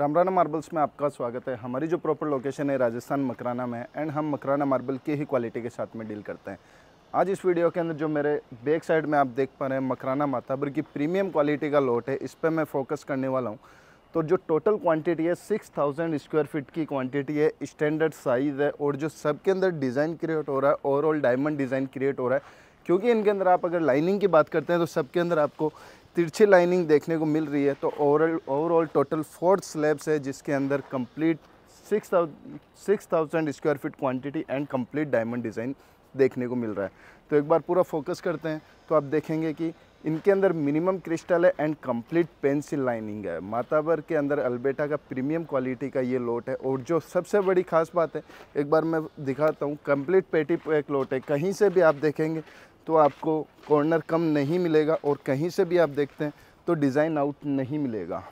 Ram Rana marbles में आपका स्वागत है हमारी जो प्रॉपर लोकेशन है राजस्थान मकराना में एंड हम मकराना मार्बल की ही क्वालिटी के साथ में डील करते हैं आज इस वीडियो के अंदर जो मेरे बैक साइड में आप देख पा रहे हैं मकराना माताबर की प्रीमियम क्वालिटी का लॉट है इस पर मैं फोकस करने वाला हूँ तो जो टोटल क्वांटिटी है थाउजेंड स्क्वायर फिट की क्वांटिटी है स्टैंडर्ड साइज़ है और जो सबके अंदर डिज़ाइन क्रिएट हो रहा है ओवरऑल डायमंड डिज़ाइन क्रिएट हो रहा है क्योंकि इनके अंदर आप अगर लाइनिंग की बात करते हैं तो सबके अंदर आपको तिरछी लाइनिंग देखने को मिल रही है तो overall overall total four slabs है जिसके अंदर complete six six thousand square feet quantity and complete diamond design देखने को मिल रहा है तो एक बार पूरा फोकस करते हैं तो आप देखेंगे कि इनके अंदर मिनिमम क्रिस्टल है एंड कंप्लीट पेंसिल लाइनिंग है माताबर के अंदर अल्बेटा का प्रीमियम क्वालिटी का ये लोट है और जो सबसे बड़ी खास बात है एक बार मैं दिखाता हूँ कंप्लीट पेटी पैक लोट है कहीं से भी आप देखेंगे तो आपको कॉर्नर कम नहीं मिलेगा और कहीं से भी आप देखते हैं तो डिज़ाइन आउट नहीं मिलेगा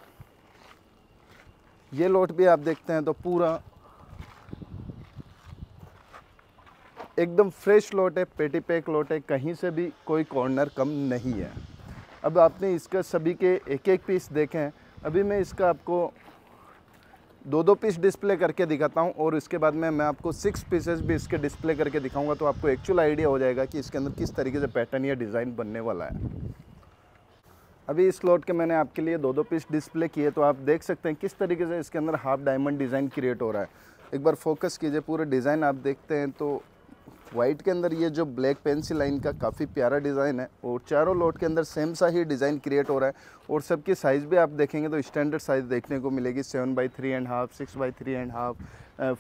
ये लोट भी आप देखते हैं तो पूरा एकदम फ्रेश लोट है पेटी पैक लोट है कहीं से भी कोई कॉर्नर कम नहीं है अब आपने इसका सभी के एक एक पीस देखे हैं अभी मैं इसका आपको दो दो पीस डिस्प्ले करके दिखाता हूँ और इसके बाद में मैं आपको सिक्स पीसेस भी इसके डिस्प्ले करके दिखाऊंगा तो आपको एक्चुअल आइडिया हो जाएगा कि इसके अंदर किस तरीके से पैटर्न या डिज़ाइन बनने वाला है अभी इस लॉट के मैंने आपके लिए दो दो पीस डिस्प्ले किए तो आप देख सकते हैं किस तरीके से इसके अंदर हाफ डायमंड डिज़ाइन क्रिएट हो रहा है एक बार फोकस कीजिए पूरा डिज़ाइन आप देखते हैं तो वाइट के अंदर ये जो ब्लैक पेंसिल लाइन का काफ़ी प्यारा डिज़ाइन है और चारों लोट के अंदर सेम सा ही डिज़ाइन क्रिएट हो रहा है और सबकी साइज़ भी आप देखेंगे तो स्टैंडर्ड साइज़ देखने को मिलेगी seven by three and half six by three and half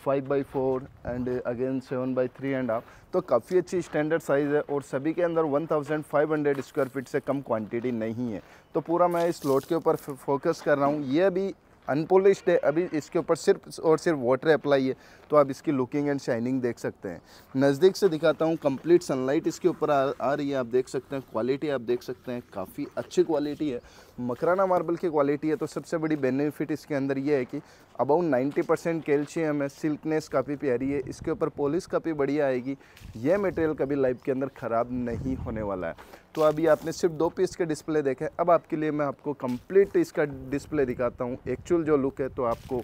five by four and again seven by three and half तो काफ़ी अच्छी स्टैंडर्ड साइज़ है और सभी के अंदर one thousand five hundred square feet से कम क्वान्टिटी नहीं है तो पूरा मैं इस लोट के ऊपर फोकस कर रहा हूँ ये भी अनपोलिश है अभी इसके ऊपर सिर्फ और सिर्फ वाटर अप्लाई है तो आप इसकी लुकिंग एंड शाइनिंग देख सकते हैं नज़दीक से दिखाता हूँ कंप्लीट सनलाइट इसके ऊपर आ, आ रही है आप देख सकते हैं क्वालिटी आप देख सकते हैं काफ़ी अच्छी क्वालिटी है मकराना मार्बल की क्वालिटी है तो सबसे बड़ी बेनिफिट इसके अंदर ये है कि अबाउट 90 परसेंट कैल्शियम है सिल्कनेस काफ़ी प्यारी है इसके ऊपर पॉलिश काफ़ी बढ़िया आएगी ये मटेरियल कभी लाइफ के अंदर ख़राब नहीं होने वाला है तो अभी आपने सिर्फ दो पीस के डिस्प्ले देखे अब आपके लिए मैं आपको कम्प्लीट इसका डिस्प्ले दिखाता हूँ एक्चुअल जो लुक है तो आपको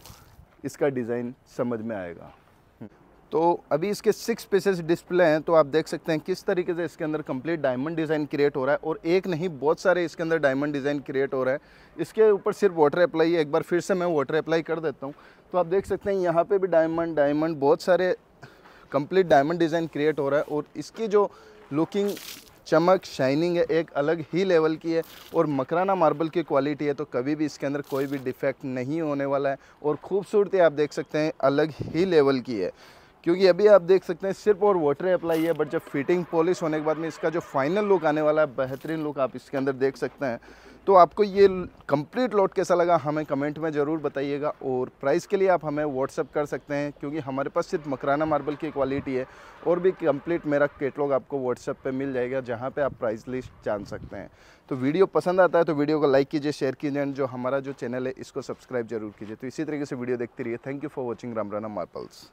इसका डिज़ाइन समझ में आएगा तो अभी इसके सिक्स पीसेस डिस्प्ले हैं तो आप देख सकते हैं किस तरीके से इसके अंदर कंप्लीट डायमंड डिज़ाइन क्रिएट हो रहा है और एक नहीं बहुत सारे इसके अंदर डायमंड डिज़ाइन क्रिएट हो रहा है इसके ऊपर सिर्फ वाटर अप्लाई है एक बार फिर से मैं वाटर अप्लाई कर देता हूँ तो आप देख सकते हैं यहाँ पर भी डायमंड डायमंड बहुत सारे कम्प्लीट डायमंड डिज़ाइन क्रिएट हो रहा है और इसकी जो लुकिंग चमक शाइनिंग है एक अलग ही लेवल की है और मकराना मार्बल की क्वालिटी है तो कभी भी इसके अंदर कोई भी डिफेक्ट नहीं होने वाला है और खूबसूरती आप देख सकते हैं अलग ही लेवल की है क्योंकि अभी आप देख सकते हैं सिर्फ और वाटर अप्लाई है बट जब फिटिंग पॉलिश होने के बाद में इसका जो फाइनल लुक आने वाला है बेहतरीन लुक आप इसके अंदर देख सकते हैं तो आपको ये कंप्लीट लॉट कैसा लगा हमें कमेंट में ज़रूर बताइएगा और प्राइस के लिए आप हमें व्हाट्सअप कर सकते हैं क्योंकि हमारे पास सिर्फ मकराना मार्बल की क्वालिटी है और भी कंप्लीट मेरा केटलॉग आपको व्हाट्सअप पे मिल जाएगा जहाँ पे आप प्राइस लिस्ट जान सकते हैं तो वीडियो पसंद आता है तो वीडियो को लाइक कीजिए शेयर कीजिए एंड जो हमारा जो चैनल है इसको सब्सक्राइब जरूर कीजिए तो इसी तरीके से वीडियो देखते रहिए thank you for watching Ramrana marbles